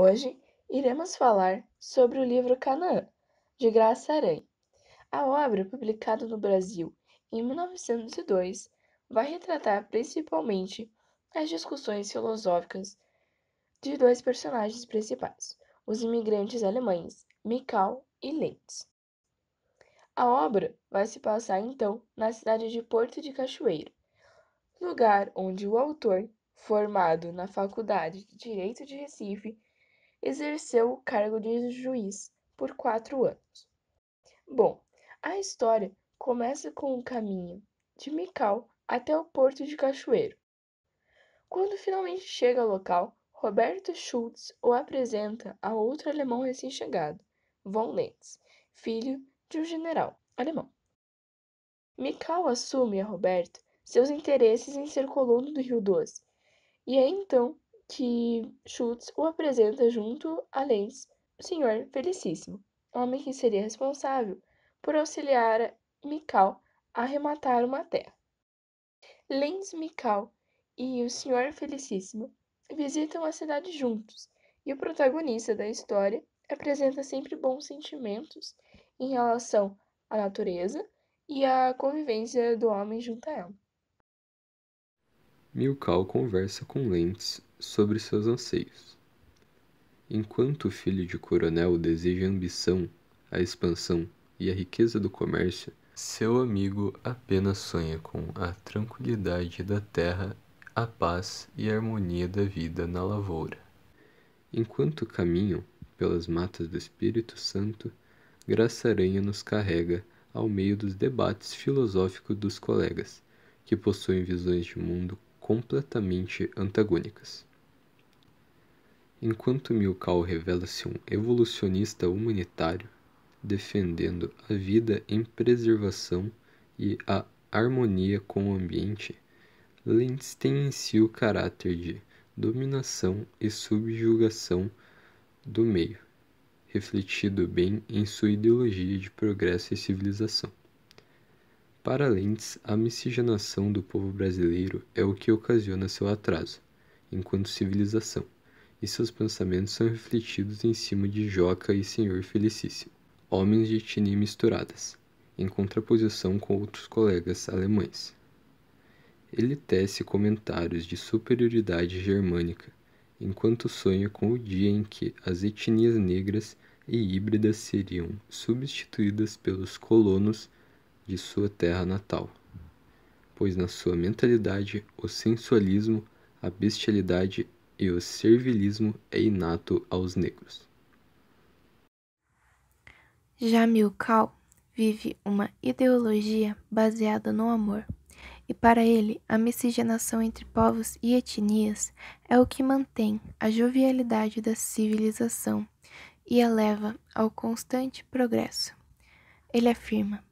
Hoje iremos falar sobre o livro Canaã, de Graça Aranha. A obra, publicada no Brasil em 1902, vai retratar principalmente as discussões filosóficas de dois personagens principais, os imigrantes alemães, Mikau e Lentz. A obra vai se passar então na cidade de Porto de Cachoeiro, lugar onde o autor, formado na Faculdade de Direito de Recife, exerceu o cargo de juiz por quatro anos. Bom, a história começa com o caminho de Mical até o porto de Cachoeiro. Quando finalmente chega ao local, Roberto Schultz o apresenta a outro alemão recém-chegado, von Lenz, filho de um general alemão. Mical assume a Roberto seus interesses em ser colono do Rio Doce, e é então que Schultz o apresenta junto a Lenz, senhor felicíssimo, homem que seria responsável por auxiliar Mikal a arrematar uma terra. Lenz Mikal e o senhor felicíssimo visitam a cidade juntos e o protagonista da história apresenta sempre bons sentimentos em relação à natureza e à convivência do homem junto a ela. Mikal conversa com Lentz sobre seus anseios. Enquanto o filho de coronel deseja a ambição, a expansão e a riqueza do comércio, seu amigo apenas sonha com a tranquilidade da terra, a paz e a harmonia da vida na lavoura. Enquanto caminham pelas matas do Espírito Santo, Graça Aranha nos carrega ao meio dos debates filosóficos dos colegas, que possuem visões de mundo completamente antagônicas. Enquanto Milkau revela-se um evolucionista humanitário, defendendo a vida em preservação e a harmonia com o ambiente, Lentz tem em si o caráter de dominação e subjugação do meio, refletido bem em sua ideologia de progresso e civilização. Para Lentz, a miscigenação do povo brasileiro é o que ocasiona seu atraso, enquanto civilização e seus pensamentos são refletidos em cima de Joca e Senhor Felicíssimo, homens de etnia misturadas, em contraposição com outros colegas alemães. Ele tece comentários de superioridade germânica, enquanto sonha com o dia em que as etnias negras e híbridas seriam substituídas pelos colonos de sua terra natal, pois na sua mentalidade o sensualismo, a bestialidade e o servilismo é inato aos negros. Jamil Kal vive uma ideologia baseada no amor, e para ele a miscigenação entre povos e etnias é o que mantém a jovialidade da civilização e a leva ao constante progresso. Ele afirma: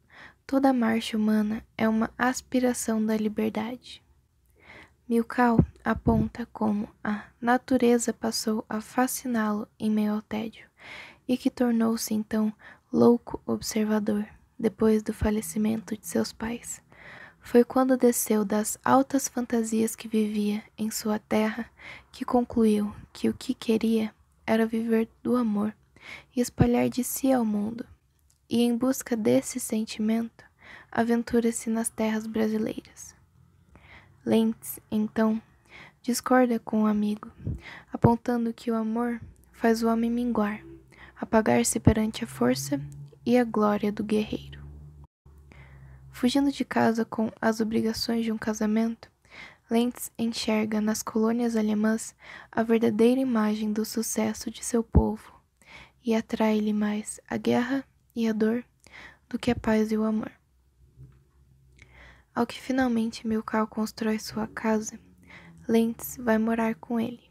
toda marcha humana é uma aspiração da liberdade. Milkau aponta como a natureza passou a fasciná-lo em meio ao tédio, e que tornou-se então louco observador depois do falecimento de seus pais. Foi quando desceu das altas fantasias que vivia em sua terra que concluiu que o que queria era viver do amor e espalhar de si ao mundo. E em busca desse sentimento, aventura-se nas terras brasileiras. Lentz, então, discorda com o um amigo, apontando que o amor faz o homem minguar, apagar-se perante a força e a glória do guerreiro. Fugindo de casa com as obrigações de um casamento, Lentz enxerga nas colônias alemãs a verdadeira imagem do sucesso de seu povo e atrai-lhe mais a guerra e a dor do que a paz e o amor. Ao que finalmente Milkau constrói sua casa, Lentz vai morar com ele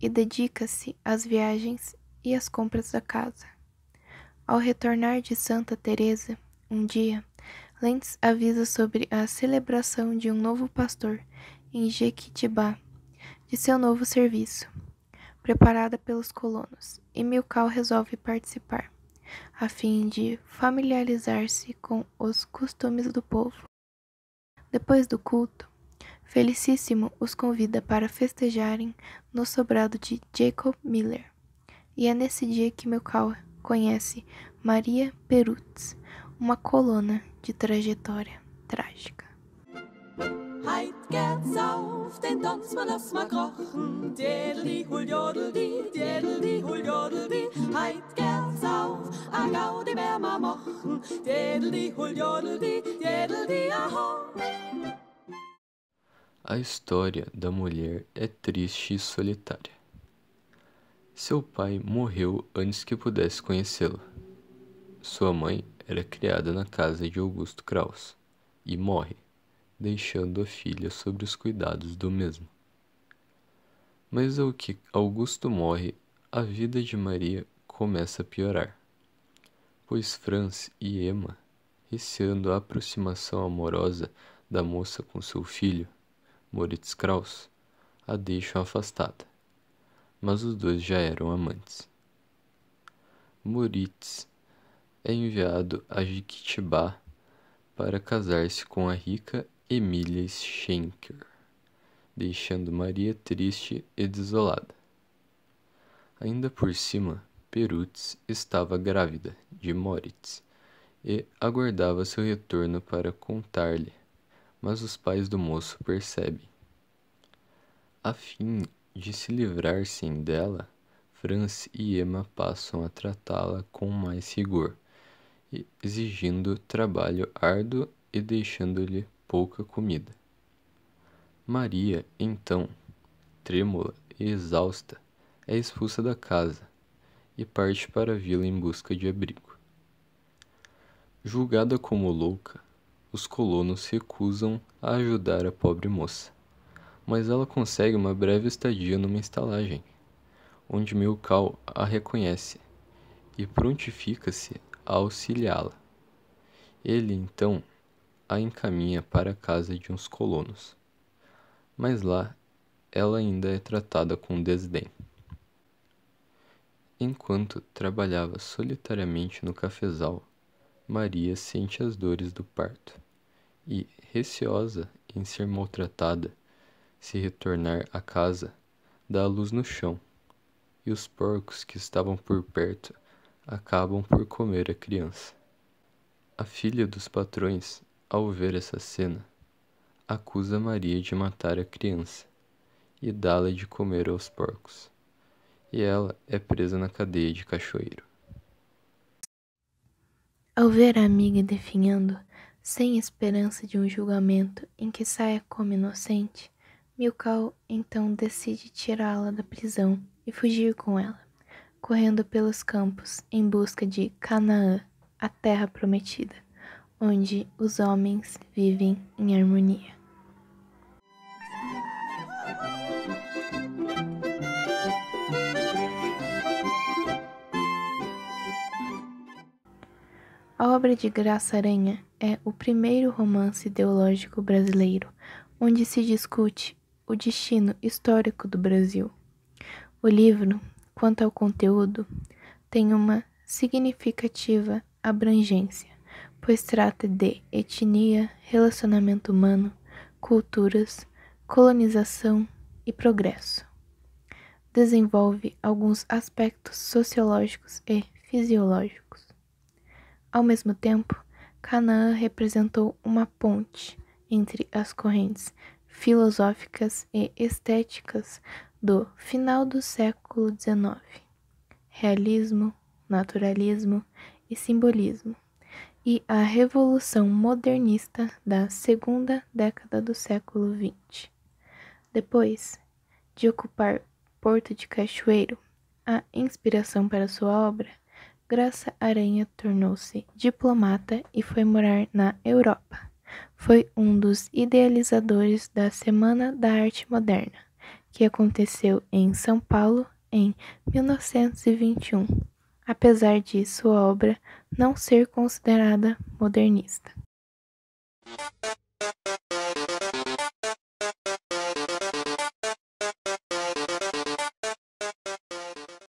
e dedica-se às viagens e às compras da casa. Ao retornar de Santa Teresa, um dia, Lentz avisa sobre a celebração de um novo pastor em Jequitibá, de seu novo serviço, preparada pelos colonos, e Milkau resolve participar, a fim de familiarizar-se com os costumes do povo. Depois do culto, Felicíssimo os convida para festejarem no sobrado de Jacob Miller. E é nesse dia que Milkau conhece Maria Perutz, uma colona de trajetória trágica. Heit a história da mulher é triste e solitária. Seu pai morreu antes que pudesse conhecê-lo. Sua mãe era criada na casa de Augusto Kraus e morre, deixando a filha sobre os cuidados do mesmo. Mas ao que Augusto morre, a vida de Maria começa a piorar, pois Franz e Emma, receando a aproximação amorosa da moça com seu filho, Moritz Kraus, a deixam afastada. Mas os dois já eram amantes. Moritz é enviado a Jiquitibá para casar-se com a rica Emília Schenker, deixando Maria triste e desolada. Ainda por cima, Perutz estava grávida de Moritz e aguardava seu retorno para contar-lhe mas os pais do moço percebem. A fim de se livrar dela, Franz e Emma passam a tratá-la com mais rigor, exigindo trabalho árduo e deixando-lhe pouca comida. Maria, então, trêmula e exausta, é expulsa da casa e parte para a vila em busca de abrigo. Julgada como louca, os colonos recusam a ajudar a pobre moça, mas ela consegue uma breve estadia numa estalagem, onde Milkau a reconhece e prontifica-se a auxiliá-la. Ele então a encaminha para a casa de uns colonos, mas lá ela ainda é tratada com desdém. Enquanto trabalhava solitariamente no cafezal, Maria sente as dores do parto e, receosa em ser maltratada, se retornar à casa, dá a luz no chão, e os porcos que estavam por perto acabam por comer a criança. A filha dos patrões, ao ver essa cena, acusa Maria de matar a criança e dá-la de comer aos porcos, e ela é presa na cadeia de cachoeiro. Ao ver a amiga definhando, sem esperança de um julgamento em que saia como inocente, Milkau então decide tirá-la da prisão e fugir com ela, correndo pelos campos em busca de Canaã, a terra prometida, onde os homens vivem em harmonia. A obra de Graça Aranha é o primeiro romance ideológico brasileiro onde se discute o destino histórico do Brasil. O livro, quanto ao conteúdo, tem uma significativa abrangência, pois trata de etnia, relacionamento humano, culturas, colonização e progresso. Desenvolve alguns aspectos sociológicos e fisiológicos ao mesmo tempo, Canaã representou uma ponte entre as correntes filosóficas e estéticas do final do século XIX, realismo, naturalismo e simbolismo, e a revolução modernista da segunda década do século XX. Depois de ocupar Porto de Cachoeiro, a inspiração para sua obra Graça Aranha tornou-se diplomata e foi morar na Europa. Foi um dos idealizadores da Semana da Arte Moderna, que aconteceu em São Paulo em 1921, apesar de sua obra não ser considerada modernista.